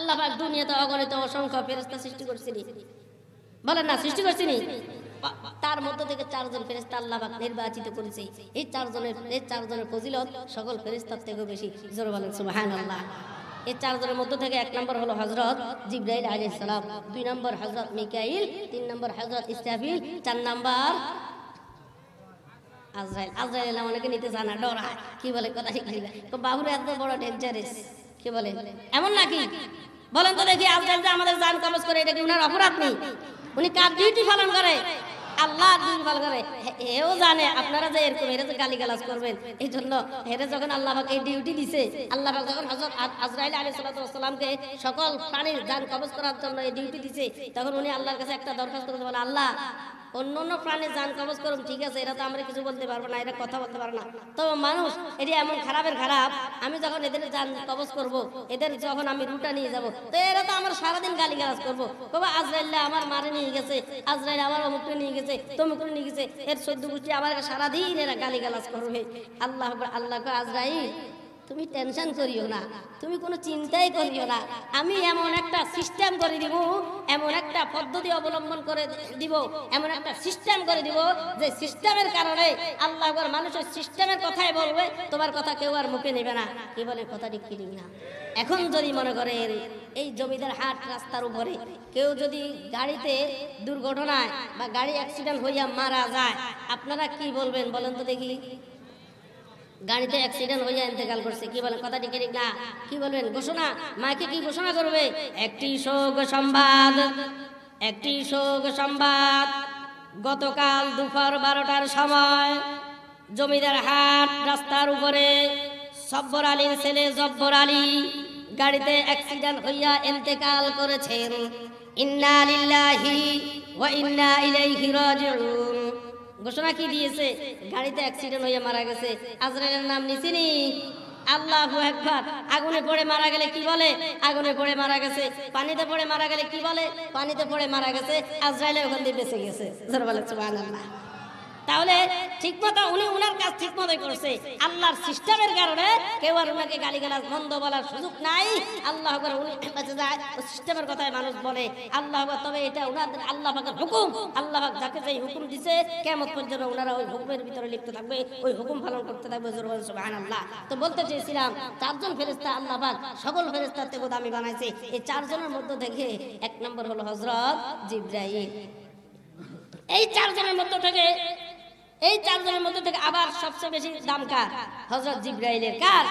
আল্লাহ পাক দুনিয়াতে অগণিত অসংখ্য ফেরেস্তা সৃষ্টি করছিনি বলেন না সৃষ্টি করছিনি তার মধ্য থেকে চারজন ফেরেস্তা আল্লাহ পাক নির্বাচিত করেছে এই চারজনের এই চারজনের ফজিলত সকল ফেরেস্তার থেকেও বেশি জোর বলেন সুবহানাল্লাহ এই চারজনের মধ্য থেকে এক নম্বর হলো হজরত জিব্রাইল আলী সালাম দুই নম্বর হজরত মিকাইল তিন নম্বর হজরত ইস্তাফিল চার নম্বর আজরাইল আজরাইল এলাম অনেকে নিতে জানা ডরা কি বলে কথা শিখলি বাবুর এত বড় ডেঞ্জারেস কি বলে এমন নাকি বলেন তো দেখি আজকাল যে আমাদের জান কবজ করে এটা কি উনার অপরাধ নেই উনি কার ডিউটি পালন করে আল্লাহ ডিউটি পালন করে এও জানে আপনারা যে এরকম এরা যে গালি গালাজ করবেন এই জন্য হেরে যখন আল্লাহ পাক এই ডিউটি দিছে আল্লাহ পাক যখন হজরত আজরাইল আলী সাল্লাতামকে সকল প্রাণীর জান কবজ করার জন্য এই ডিউটি দিছে তখন উনি আল্লাহর কাছে একটা দরখাস্ত করতে বলে আল্লাহ অন্য অন্য প্রাণীর যান কবজ করুন ঠিক আছে এরা তো আমরা কিছু বলতে পারবো না এরা কথা বলতে পারবো না তো মানুষ এটি এমন খারাপের খারাপ আমি যখন এদের যান কবজ করব। এদের যখন আমি রুটা নিয়ে যাব। তো এরা তো আমার সারাদিন গালি গালাজ করবো বাবা আজরাইল আমার মারে নিয়ে গেছে আজরাইল আমার অমুকটা নিয়ে গেছে তমুকটা নিয়ে গেছে এর সদ্য গোষ্ঠী আমার সারাদিন এরা গালি গালাজ করবে আল্লাহ আল্লাহ আজরাইল তুমি টেনশন করিও না তুমি কোনো চিন্তাই করিও না আমি এমন একটা সিস্টেম করে দিব এমন একটা পদ্ধতি অবলম্বন করে দিব এমন একটা সিস্টেম করে দিব যে সিস্টেমের কারণে আল্লাহ মানুষের সিস্টেমের কথাই বলবে তোমার কথা কেউ আর মুখে নেবে না কি বলে কথা ঠিক কি না এখন যদি মনে করে এই জমিদার হাট রাস্তার উপরে কেউ যদি গাড়িতে দুর্ঘটনায় বা গাড়ি অ্যাক্সিডেন্ট হইয়া মারা যায় আপনারা কি বলবেন বলেন তো দেখি গাড়িতে অ্যাক্সিডেন্ট হয়ে ইন্তেকাল করছে কি বলেন কথা ঠিক না কি বলবেন ঘোষণা মাকে কি ঘোষণা করবে একটি শোক সংবাদ একটি শোক সংবাদ গতকাল দুপুর বারোটার সময় জমিদার হাট রাস্তার উপরে সব্বর আলীর ছেলে জব্বর আলী গাড়িতে অ্যাক্সিডেন্ট হইয়া ইন্তেকাল করেছেন ইন্না লিল্লাহি ওয়া ইন্না ইলাইহি রাজিউন ঘোষণা কি দিয়েছে গাড়িতে অ্যাক্সিডেন্ট হয়ে মারা গেছে আজরাইলের নাম নিছিনি আল্লাহ একবার আগুনে পড়ে মারা গেলে কি বলে আগুনে পড়ে মারা গেছে পানিতে পড়ে মারা গেলে কি বলে পানিতে পড়ে মারা গেছে আজরাইলে ওখান দিয়ে বেঁচে গেছে বলে তাহলে ঠিক মতো উনি উনার কাজ ঠিক মতো করছে আল্লাহর সিস্টেমের কারণে কেউ আর উনাকে গালিগালাজ মন্দ বলার সুযোগ নাই আল্লাহ করে উনি বেঁচে যায় সিস্টেমের কথায় মানুষ বলে আল্লাহ তবে এটা উনাদের আল্লাহ পাকের হুকুম আল্লাহ পাক যাকে যেই হুকুম দিছে কেমন পর্যন্ত ওনারা ওই হুকুমের ভিতরে লিপ্ত থাকবে ওই হুকুম পালন করতে থাকবে সুবাহান আল্লাহ তো বলতে চেয়েছিলাম চারজন ফেরিস্তা আল্লাহ পাক সকল ফেরিস্তার থেকে দামি বানাইছে এই চারজনের মধ্যে থেকে এক নম্বর হলো হজরত জিব্রাহিম এই চারজনের মধ্যে থেকে এই চারজনের মধ্যে থেকে আবার সবচেয়ে বেশি দাম কার হজরত জিব্রাইলের কার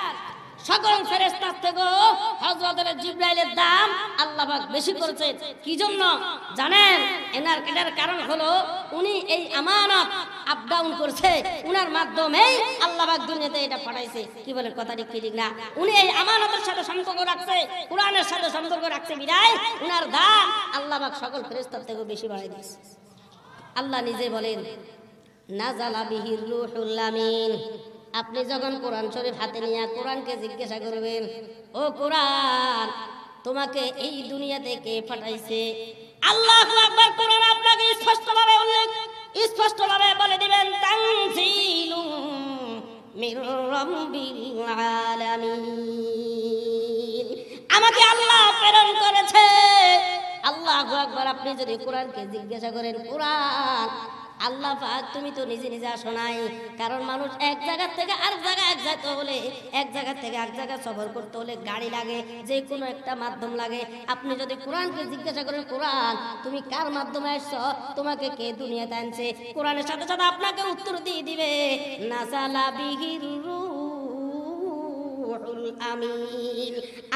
সকল ফেরেস্তার থেকেও হজরতের জিব্রাইলের দাম আল্লাহ বেশি করেছে কি জন্য জানেন এনার এটার কারণ হলো উনি এই আমানত আপ ডাউন করছে উনার মাধ্যমেই আল্লাহবাক দুনিয়াতে এটা পাঠাইছে কি বলে কথা ঠিক ঠিক না উনি এই আমানতের সাথে সম্পর্ক রাখছে কোরআনের সাথে সম্পর্ক রাখছে বিদায় উনার দাম আল্লাহবাক সকল ফেরেস্তার থেকে বেশি বাড়াই দিয়েছে আল্লাহ নিজে বলেন নাজালা বিহির রুহুল্লামিন আপনি যখন কোরআন শরীফ হাতে নিয়ে কোরআনকে জিজ্ঞাসা করবেন ও কোরআন তোমাকে এই দুনিয়াতে কে পাঠাইছে আল্লাহ আকবার কোরআন আপনাকে স্পষ্টভাবে উল্লেখ স্পষ্টভাবে বলে দিবেন তানজিলুম মির রাব্বিল আমাকে আল্লাহ প্রেরণ করেছে আল্লাহ আকবার আপনি যদি কোরআনকে জিজ্ঞাসা করেন কোরআন আল্লাহ পাক তুমি তো নিজে নিজে আসো নাই কারণ মানুষ এক জায়গার থেকে আরেক জায়গা এক যাইতে হলে এক জায়গা থেকে আরেক জায়গায় সফর করতে হলে গাড়ি লাগে যে কোনো একটা মাধ্যম লাগে আপনি যদি কোরআনকে জিজ্ঞাসা করেন কোরআন তুমি কার মাধ্যমে আসছ তোমাকে কে দুনিয়াতে আনছে কোরআনের সাথে সাথে আপনাকে উত্তর দিয়ে দিবে নাসালা বিহির আমিন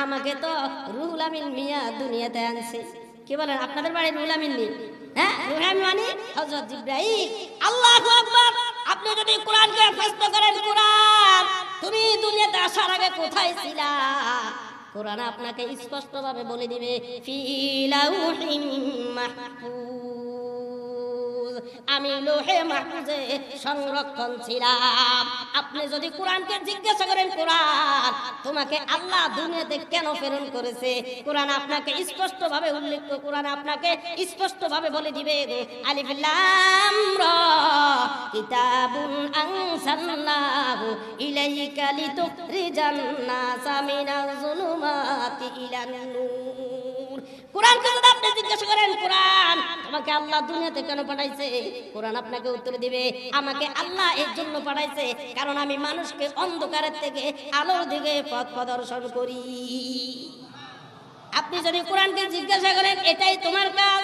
আমাকে তো রুহুল আমিন মিয়া দুনিয়াতে আনছে কি বলেন আপনাদের বাড়ির নেই হ্যাঁ রুহানি মানে হযরত ইব্রাহিম আল্লাহু আকবার আপনি যদি কোরআনকে হেফাজত করেন কোরআন তুমি দুনিয়াতে আসার আগে কোথায় ছিলা কোরআন আপনাকে স্পষ্ট ভাবে বলে দিবে ফি লাউহিন মাহফুজ মাহফুজ আমি লোহে মাহফুজে সংরক্ষণ ছিলাম আপনি যদি কোরআনকে জিজ্ঞাসা করেন কোরআন তোমাকে আল্লাহ দুনিয়াতে কেন প্রেরণ করেছে কোরআন আপনাকে স্পষ্ট ভাবে উল্লেখ কোরআন আপনাকে স্পষ্ট ভাবে বলে দিবে র কিতাবুন আনসালনাহু ইলাইকা লিতুখরিজান নাসা মিনাজ জুলুমাতি ইলান নূর কোরআনকে যদি আপনি জিজ্ঞাসা করেন কোরআন তোমাকে আল্লাহ দুনিয়াতে কেন পাঠাইছে কোরআন আপনাকে উত্তর দিবে আমাকে আল্লাহ এর জন্য পাঠাইছে কারণ আমি মানুষকে অন্ধকারের থেকে আলোর দিকে পথ প্রদর্শন করি আপনি যদি কোরআনকে জিজ্ঞাসা করেন এটাই তোমার কাজ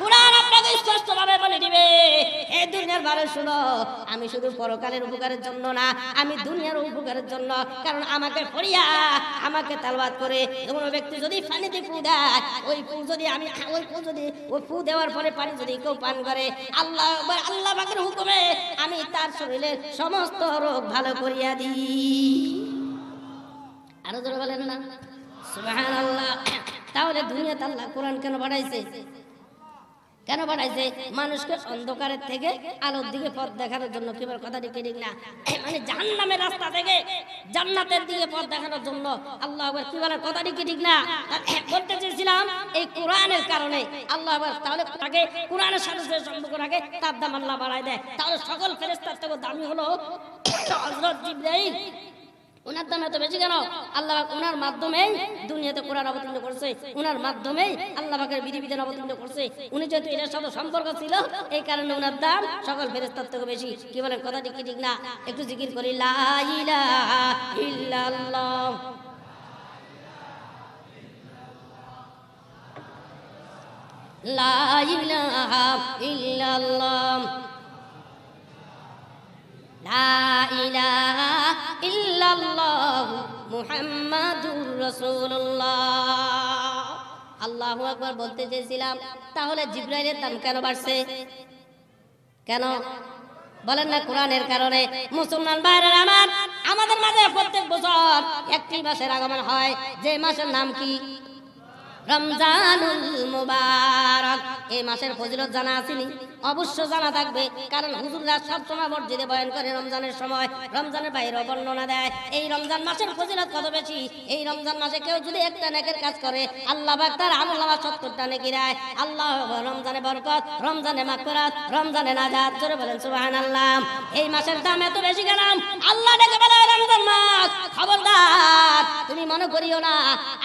কোরআন আপনাকে বলে দিবে হে দুনিয়ার বারে শুনো আমি শুধু পরকালের উপকারের জন্য না আমি দুনিয়ার উপকারের জন্য কারণ আমাকে পড়িয়া আমাকে তালবাদ করে কোনো ব্যক্তি যদি পানিতে ফু দেয় ওই ফু যদি আমি ওই ফু যদি ওই ফু দেওয়ার পরে পানি যদি কেউ পান করে আল্লাহ আল্লাহ বাকের হুকুমে আমি তার শরীরে সমস্ত রোগ ভালো করিয়া দিই আরো ধরে বলেন না আল্লাহ তাহলে দুনিয়াতে আল্লাহ কোরআন কেন বাড়াইছে কেন বানাইছে মানুষকে অন্ধকারের থেকে আলোর দিকে পথ দেখানোর জন্য কেবল বলে কথাটি কে না মানে জাহান্নামের রাস্তা থেকে জান্নাতের দিকে পথ দেখানোর জন্য আল্লাহ আবার কি বলার কথাটি কি ঠিক না বলতে চেয়েছিলাম এই কোরআনের কারণে আল্লাহ আবার তাহলে তাকে কোরআনের সাথে যে সম্পর্ক রাখে তার দাম আল্লাহ বাড়ায় দেয় তাহলে সকল ফেরেস্তার থেকে দামি হলো হজরত জিব্রাহিম উনার দাম এত বেশি কেন আল্লাহ উনার মাধ্যমে দুনিয়াতে কোরআন অবতীর্ণ করছে ওনার মাধ্যমেই আল্লাহ পাকের বিধি বিধান অবতীর্ণ করছে উনি যেহেতু এটার সাথে সম্পর্ক ছিল এই কারণে উনার দাম সকল ফেরেস্তার থেকে বেশি কি বলেন কথাটি কি ঠিক না একটু জিকির করি ইল্লাল্লাহ লা ইলাহা ইল্লাল্লাহ আল্লাহ একবার বলতে চেয়েছিলাম তাহলে জিব্রাইলের দাম কেন বাড়ছে কেন বলেন না কোরআনের কারণে মুসলমান বাইরের আমার আমাদের মাঝে প্রত্যেক বছর একটি মাসের আগমন হয় যে মাসের নাম কি রমজানুল মুবারক এই মাসের ফজিলত জানা আসেনি অবশ্য জানা থাকবে কারণ হুজুররা সবসময় মসজিদে বয়ান করে রমজানের সময় রমজানের বাইরেও বর্ণনা দেয় এই রমজান মাসের ফজিলত কত বেশি এই রমজান মাসে কেউ যদি একটা নেকের কাজ করে আল্লাহ বাক তার আমল নামা সত্তরটা নেকি দেয় আল্লাহ রমজানে বরকত রমজানে মাকরাত রমজানে নাজাত জোরে বলেন সুবাহান আল্লাহ এই মাসের দাম এত বেশি গেলাম আল্লাহ ডেকে বলে রমজান মাস খবরদার তুমি মনে করিও না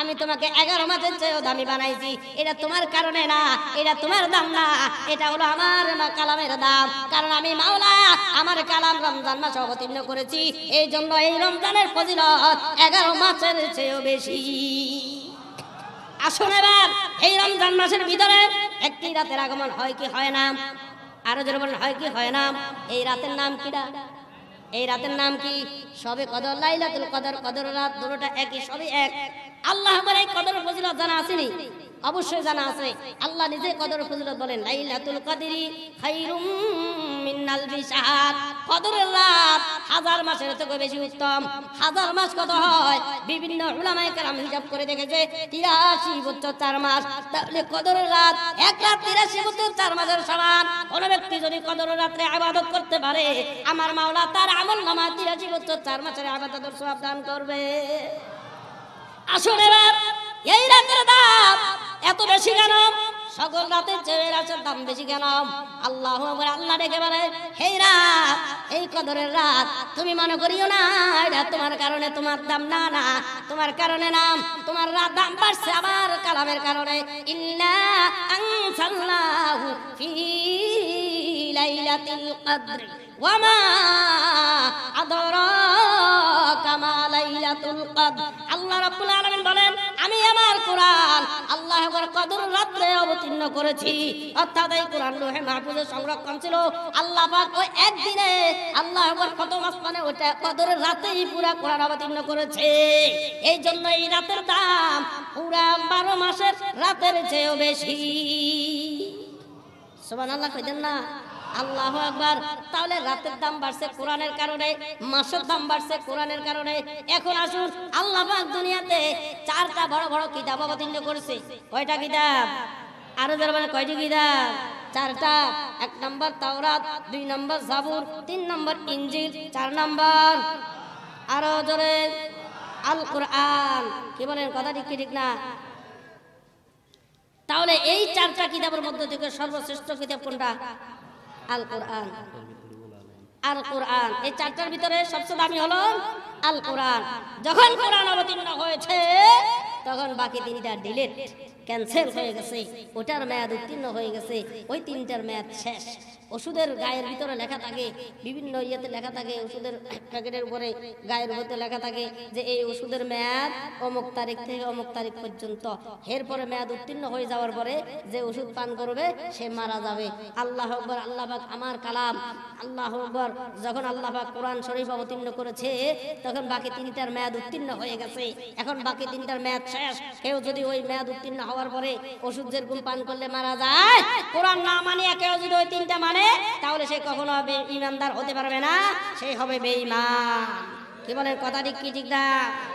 আমি তোমাকে এগারো মাসের চেয়েও দামি বানাইছি এটা তোমার কারণে না এটা তোমার দাম না এটা হলো আমার কালামের দাম কারণ আমি মাওলা আমার কালাম রমজান মাস অবতীর্ণ করেছি এই জন্য এই রমজানের ফজিলত এগারো মাসের চেয়েও বেশি আসুন এবার এই রমজান মাসের ভিতরে একটি রাতের আগমন হয় কি হয় না আরো যেরকম হয় কি হয় না এই রাতের নাম কিটা এই রাতের নাম কি সবে কদর লাইলাতুল কদর কদর রাত দুটোটা একই সবই এক আল্লাহ আমার এই কদর ফজিলত জানা আসেনি অবশ্যই জানা আছে আল্লাহ নিজে কদর ফজরত বলেন লাইলাতুল কদরি খাইরুম মিনাল বিশাহাত কদরের রাত হাজার মাসের থেকে বেশি উত্তম হাজার মাস কত হয় বিভিন্ন উলামায়ে কেরাম হিসাব করে দেখেছে 83 বছর 4 মাস তাহলে কদরের রাত এক রাত 83 বছর 4 মাসের সমান কোন ব্যক্তি যদি কদরের রাতে ইবাদত করতে পারে আমার মাওলা তার আমল নামা 83 বছর 4 মাসের ইবাদতের সওয়াব দান করবে আসুন এবার এই রাতের দাম এত বেশি কেন সকল রাতের চেয়ে রাতের দাম বেশি কেন আল্লাহ আল্লাহ ডেকে বলে এই রাত এই কদরের রাত তুমি মনে করিও না এটা তোমার কারণে তোমার দাম না না তোমার কারণে নাম তোমার রাত দাম বাড়ছে আবার কালামের কারণে ইল্লা আনসাল্লাহু ফি লাইলাতিল কদর ওয়া আদরাকা মা লাইলাতুল কদর আল্লাহ রাব্বুল আলামিন বলেন আমি আমার কোরআন আল্লাহ কদর রাত্রে অবতীর্ণ করেছি অর্থাৎ এই কোরআন লোহে মাহফুজের সংরক্ষণ ছিল আল্লাহ পাক ওই একদিনে আল্লাহ কত আসমানে ওটা কদরের রাতেই পুরা কোরআন অবতীর্ণ করেছে এই জন্য এই রাতের দাম পুরা বারো মাসের রাতের চেয়েও বেশি সোমান আল্লাহ না আল্লাহ আকবার তাহলে রাতের দাম বাড়ছে কোরআনের কারণে মাসের দাম বাড়ছে কোরআনের কারণে এখন আসুন আল্লাহ দুনিয়াতে চারটা বড় বড় কিতাব অবতীর্ণ করেছে কয়টা কিতাব আরো ধরবেন কয়টি কিতাব চারটা এক নম্বর তাওরাত দুই নম্বর জাবুর তিন নম্বর ইঞ্জিল চার নম্বর আরো ধরে আল কোরআন কি বলেন কথা ঠিক ঠিক না তাহলে এই চারটা কিতাবের মধ্যে থেকে সর্বশ্রেষ্ঠ কিতাব কোনটা আল কোরআন আল কোরআন এই চারটার ভিতরে সবচেয়ে দামি হল আল কোরআন যখন কোরআন অবতীর্ণ হয়েছে তখন বাকি তিনটা ডিলেট ক্যান্সেল হয়ে গেছে ওটার মেয়াদ উত্তীর্ণ হয়ে গেছে ওই তিনটার মেয়াদ শেষ ওষুধের গায়ের ভিতরে লেখা থাকে বিভিন্ন ইয়েতে লেখা থাকে ওষুধের প্যাকেটের উপরে গায়ের উপরে লেখা থাকে যে এই ওষুধের মেয়াদ অমুক তারিখ থেকে অমুক তারিখ পর্যন্ত এরপরে মেয়াদ উত্তীর্ণ হয়ে যাওয়ার পরে যে ওষুধ পান করবে সে মারা যাবে আল্লাহ আকবর আল্লাহ পাক আমার কালাম আল্লাহ আকবর যখন আল্লাহ পাক কোরআন শরীফ অবতীর্ণ করেছে তখন বাকি তিনটার মেয়াদ উত্তীর্ণ হয়ে গেছে এখন বাকি তিনটার মেয়াদ শেষ কেউ যদি ওই মেয়াদ উত্তীর্ণ হওয়ার পরে ওষুধ যেরকম পান করলে মারা যায় কোরআন না মানিয়া কেউ যদি ওই তিনটা মানে করে তাহলে সে কখনো ইমানদার হতে পারবে না সে হবে বেঈমান কি বলেন কথা ঠিক কি ঠিক না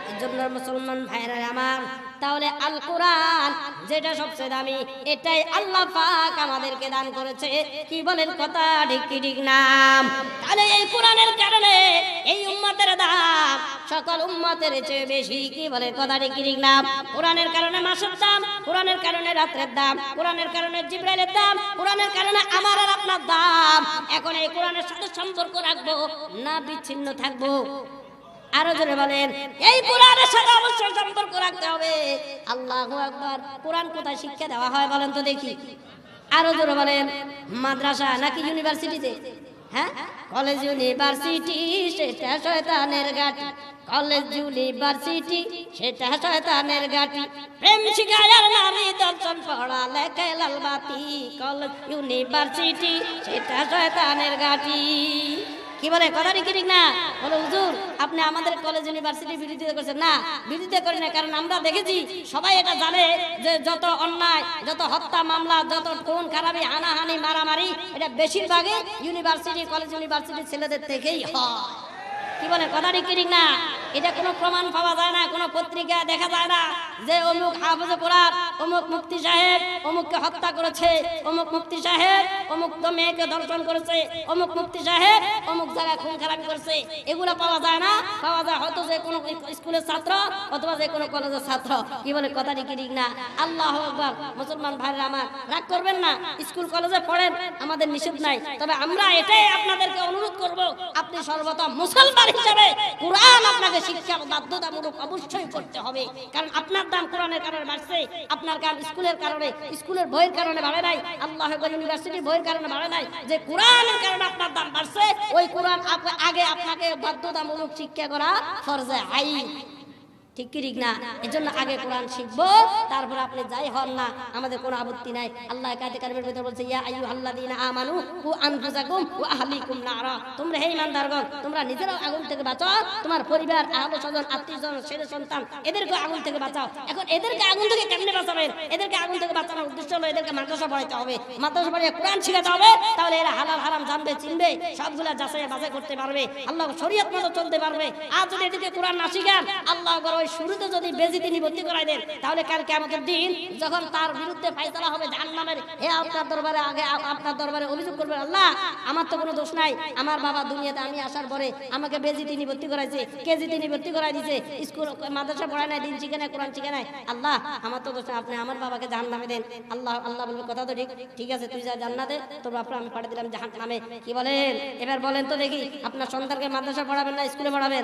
এই জন্য মুসলমান ভাইরা আমার তাহলে আল কোরআন যেটা সবচেয়ে দামি এটাই আল্লাহ পাক আমাদেরকে দান করেছে কি বলেন কথা ঠিক কি ঠিক নাম তাহলে এই কোরআনের কারণে এই উম্মতের দাম সকল উম্মতের চেয়ে বেশি কি বলে কথা ঠিক কি ঠিক নাম কোরআনের কারণে মাসের দাম কোরআনের কারণে রাত্রের দাম কোরআনের কারণে জিব্রাইলের দাম কোরআনের কারণে আমার আর আপনার দাম এখন এই কোরআনের সাথে সম্পর্ক রাখবো না বিচ্ছিন্ন থাকবো আরো জোরে বলেন এই কোরআনের সাথে অবশ্যই সম্পর্ক রাখতে হবে আল্লাহু আকবার কোরআন কোথায় শিক্ষা দেওয়া হয় বলেন তো দেখি আরো জোরে বলেন মাদ্রাসা নাকি ইউনিভার্সিটিতে হ্যাঁ কলেজ ইউনিভার্সিটি সেটা শয়তানের গাটি কলেজ ইউনিভার্সিটি সেটা শয়তানের গাটি প্রেম শিখায়ার নামে দর্শন পড়া লেখে লালবাতি কলেজ ইউনিভার্সিটি সেটা শয়তানের গাটি কি বলে কথা কি ঠিক না বলে হুজুর আপনি আমাদের কলেজ ইউনিভার্সিটি বিরোধিতা করছেন না বিরোধিতা করি না কারণ আমরা দেখেছি সবাই এটা জানে যে যত অন্যায় যত হত্যা মামলা যত খুন খারাপি হানাহানি মারামারি এটা বেশিরভাগই ইউনিভার্সিটি কলেজ ইউনিভার্সিটির ছেলেদের থেকেই হয় কি বলে কথাটি কি ঠিক না এটা কোনো প্রমাণ পাওয়া যায় না কোনো পত্রিকা দেখা যায় না যে অমুক হাফজে পোড়া অমুক মুক্তি সাহেব অমুককে হত্যা করেছে অমুক মুক্তি সাহেব অমুক তো মেয়েকে দর্শন করেছে অমুক মুক্তি সাহেব অমুক জায়গায় খুন খারাপ করেছে এগুলো পাওয়া যায় না পাওয়া যায় হয়তো যে কোনো স্কুলের ছাত্র অথবা যে কোনো কলেজের ছাত্র কি বলে কথাটি কি ঠিক না আল্লাহ আকবর মুসলমান ভাইরা আমার রাগ করবেন না স্কুল কলেজে পড়েন আমাদের নিষেধ নাই তবে আমরা এটাই আপনাদেরকে অনুরোধ করব আপনি সর্বতম মুসলমান ইমানদার হিসাবে কোরআন আপনাকে শিক্ষা বাধ্যতামূলক অবশ্যই করতে হবে কারণ আপনার দাম কোরআনের কারণে বাড়ছে আপনার দাম স্কুলের কারণে স্কুলের বইয়ের কারণে বাড়ে নাই আল্লাহ ইউনিভার্সিটির বইয়ের কারণে বাড়ে নাই যে কোরআনের কারণে আপনার দাম বাড়ছে ওই কোরআন আগে আপনাকে বাধ্যতামূলক শিক্ষা করা ফরজে আইন ঠিক কি ঠিক না এজন্য আগে কোরআন শিখবো তারপর আপনি যাই হন না আমাদের কোনো আপত্তি নাই আল্লাহ কাতে কারিমের ভিতরে বলছে ইয়া আইয়ু আল্লাহ দিন আমানু ও আনফুজাকুম ও আহলিকুম নার তোমরা হে ইমানদারগণ তোমরা নিজেরাও আগুন থেকে বাঁচাও তোমার পরিবার আহলে স্বজন আত্মীয় ছেলে সন্তান এদেরকে আগুন থেকে বাঁচাও এখন এদেরকে আগুন থেকে কেমনে বাঁচাবেন এদেরকে আগুন থেকে বাঁচানোর উদ্দেশ্য হলো এদেরকে মাদ্রাসা পড়াইতে হবে মাদ্রাসা পড়িয়ে কোরআন শিখাতে হবে তাহলে এরা হালাল হারাম জানবে চিনবে সবগুলো যাচাই বাছাই করতে পারবে আল্লাহ শরীয়ত মতো চলতে পারবে আজ যদি এদেরকে কোরআন না শিখান আল্লাহ করো ওই শুরুতে যদি বেজি তিনি ভর্তি করাই দেন তাহলে কালকে আমাদের দিন যখন তার বিরুদ্ধে ফাইসলা হবে জান নামের হে আপনার দরবারে আগে আপনার দরবারে অভিযোগ করবেন আল্লাহ আমার তো কোনো দোষ নাই আমার বাবা দুনিয়াতে আমি আসার পরে আমাকে বেজি তিনি ভর্তি করাইছে কেজি তিনি ভর্তি করাই দিছে স্কুল মাদ্রাসা পড়ায় নাই দিন শিখে নাই কোরআন শিখে নাই আল্লাহ আমার তো দোষ আপনি আমার বাবাকে জান নামে দেন আল্লাহ আল্লাহ বলবে কথা তো ঠিক ঠিক আছে তুই যা জান্নাতে তোর বাপরা আমি পাঠিয়ে দিলাম জাহান নামে কি বলেন এবার বলেন তো দেখি আপনার সন্তানকে মাদ্রাসা পড়াবেন না স্কুলে পড়াবেন